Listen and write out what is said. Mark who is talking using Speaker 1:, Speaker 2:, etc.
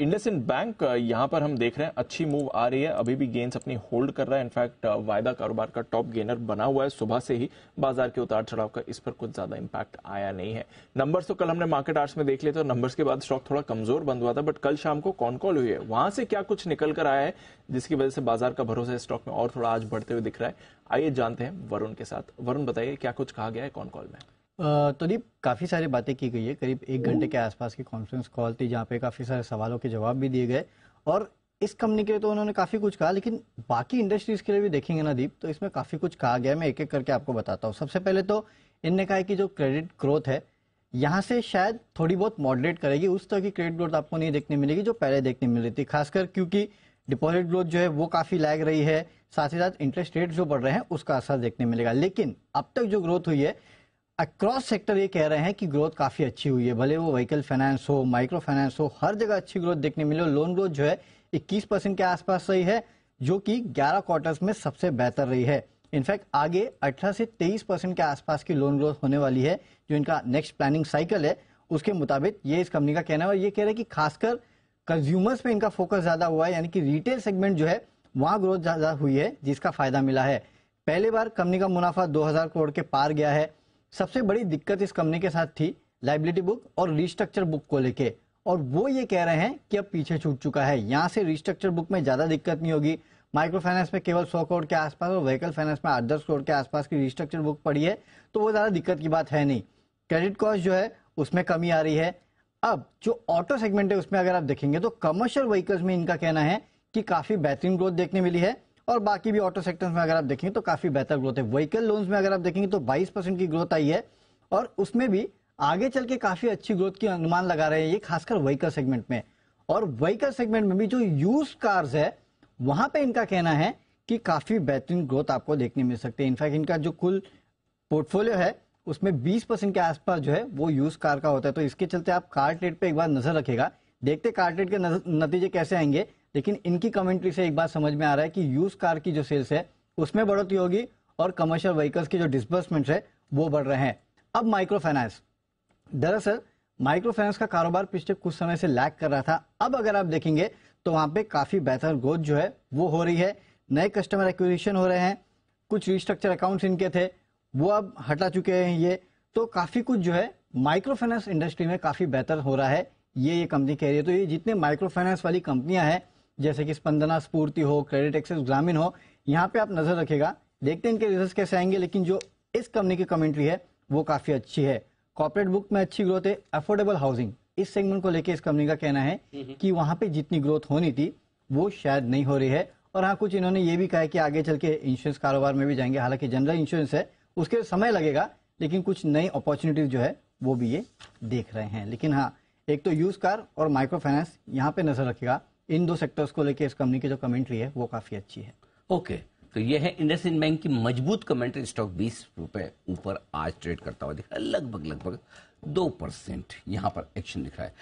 Speaker 1: Indus end bank यहाँ पर हम देख रहे हैं अच्छी मूव आ रही है अभी भी गेन्स अपनी होल्ड कर रहा है इनफैक्ट वायदा कारोबार का टॉप गेनर बना हुआ है सुबह से ही बाजार के उतार चढ़ाव का इस पर कुछ ज्यादा इंपैक्ट आया नहीं है नंबर्स तो कल हमने मार्केट आर्ट्स में देख लिया था नंबर्स के बाद स्टॉक थोड़ा कमजोर बंद हुआ था बट कल शाम को कॉन कॉल हुई है वहां से क्या कुछ निकल कर आया है जिसकी वजह से बाजार का भरोसा स्टॉक में और थोड़ा आज बढ़ते हुए दिख रहा है आइए जानते हैं वरुण के साथ वरुण बताइए क्या कुछ कहा गया है कॉन कॉल में
Speaker 2: तो दीप काफ़ी सारी बातें की गई है करीब एक घंटे के आसपास की कॉन्फ्रेंस कॉल थी जहाँ पे काफ़ी सारे सवालों के जवाब भी दिए गए और इस कंपनी के लिए तो उन्होंने काफ़ी कुछ कहा लेकिन बाकी इंडस्ट्रीज़ के लिए भी देखेंगे ना दीप तो इसमें काफ़ी कुछ कहा गया मैं एक एक करके आपको बताता हूँ सबसे पहले तो इनने कहा कि जो क्रेडिट ग्रोथ है यहाँ से शायद थोड़ी बहुत मॉडरेट करेगी उस तरह की क्रेडिट ग्रोथ आपको नहीं देखने मिलेगी जो पहले देखने मिल रही थी खासकर क्योंकि डिपॉजिट ग्रोथ जो है वो काफ़ी लैग रही है साथ ही साथ इंटरेस्ट रेट जो बढ़ रहे हैं उसका असर देखने मिलेगा लेकिन अब तक जो ग्रोथ हुई है अक्रॉस सेक्टर ये कह रहे हैं कि ग्रोथ काफ़ी अच्छी हुई है भले वो व्हीकल फाइनेंस हो माइक्रो फाइनेंस हो हर जगह अच्छी ग्रोथ देखने मिली और लोन ग्रोथ जो है इक्कीस परसेंट के आसपास सही है जो कि 11 क्वार्टर्स में सबसे बेहतर रही है इनफैक्ट आगे 18 से 23 परसेंट के आसपास की लोन ग्रोथ होने वाली है जो इनका नेक्स्ट प्लानिंग साइकिल है उसके मुताबिक ये इस कंपनी का कहना है और ये कह रहे हैं कि खासकर कंज्यूमर्स पे इनका फोकस ज़्यादा हुआ है यानी कि रिटेल सेगमेंट जो है वहां ग्रोथ ज़्यादा हुई है जिसका फायदा मिला है पहले बार कंपनी का मुनाफा 2000 करोड़ के पार गया है सबसे बड़ी दिक्कत इस कंपनी के साथ थी लाइबिलिटी बुक और रिस्ट्रक्चर बुक को लेके और वो ये कह रहे हैं कि अब पीछे छूट चुका है यहाँ से रिस्ट्रक्चर बुक में ज़्यादा दिक्कत नहीं होगी माइक्रो फाइनेंस में केवल सौ करोड़ के आसपास और व्हीकल फाइनेंस में आठ दस करोड़ के आसपास की रिस्ट्रक्चर बुक पड़ी है तो वो ज़्यादा दिक्कत की बात है नहीं क्रेडिट कॉस्ट जो है उसमें कमी आ रही है अब जो ऑटो सेगमेंट है उसमें अगर आप देखेंगे तो कमर्शियल व्हीकल्स में इनका कहना है कि काफ़ी बेहतरीन ग्रोथ देखने मिली है और बाकी भी ऑटो सेक्टर्स में अगर आप देखेंगे तो काफी बेहतर ग्रोथ है व्हीकल लोन्स में अगर आप देखेंगे तो 22 परसेंट की ग्रोथ आई है और उसमें भी आगे चल के काफी अच्छी ग्रोथ की अनुमान लगा रहे हैं ये खासकर व्हीकल सेगमेंट में और व्हीकल सेगमेंट में भी जो यूज कार्स है वहां पर इनका कहना है कि काफी बेहतरीन ग्रोथ आपको देखने मिल सकती है इनफैक्ट इनका जो कुल पोर्टफोलियो है उसमें बीस परसेंट के आसपास जो है वो यूज कार का होता है तो इसके चलते आप कार ट्रेड पर एक बार नजर रखेगा देखते कार ट्रेड के नतीजे कैसे आएंगे लेकिन इनकी कमेंट्री से एक बात समझ में आ रहा है कि यूज कार की जो सेल्स है उसमें बढ़ोतरी होगी और कमर्शियल व्हीकल्स की जो डिस्बर्समेंट है वो बढ़ रहे हैं अब माइक्रो फाइनेंस दरअसल माइक्रो फाइनेंस का कारोबार पिछले कुछ समय से लैक कर रहा था अब अगर आप देखेंगे तो वहां पे काफी बेहतर ग्रोथ जो है वो हो रही है नए कस्टमर एक्विजिशन हो रहे हैं कुछ रिस्ट्रक्चर अकाउंट्स इनके थे वो अब हटा चुके हैं ये तो काफी कुछ जो है माइक्रो फाइनेंस इंडस्ट्री में काफी बेहतर हो रहा है ये ये कंपनी कह रही है तो ये जितने माइक्रो फाइनेंस वाली कंपनियां हैं जैसे कि स्पंदना स्पूर्ति हो क्रेडिट एक्सेस ग्रामीण हो यहाँ पे आप नजर रखेगा देखते हैं इनके रिजल्ट कैसे आएंगे लेकिन जो इस कंपनी की कमेंट्री है वो काफी अच्छी है कॉर्पोरेट बुक में अच्छी ग्रोथ है अफोर्डेबल हाउसिंग इस सेगमेंट को लेकर इस कंपनी का कहना है हम्म। कि वहां पे जितनी ग्रोथ होनी थी वो शायद नहीं हो रही है और हाँ कुछ इन्होंने ये भी कहा है कि आगे चल के इंश्योरेंस कारोबार में भी जाएंगे हालांकि जनरल इंश्योरेंस है उसके समय लगेगा लेकिन कुछ नई अपॉर्चुनिटीज जो है वो भी ये देख रहे हैं लेकिन हाँ एक तो यूज कार और माइक्रो फाइनेंस यहाँ पे नजर रखेगा इन दो सेक्टर्स को लेकर इस कंपनी की जो कमेंट्री है वो काफी अच्छी है ओके तो ये है इंडस इंड बैंक की मजबूत कमेंट्री स्टॉक बीस रुपए ऊपर आज ट्रेड करता हुआ दिख रहा है लगभग लगभग दो परसेंट यहां पर एक्शन दिख रहा है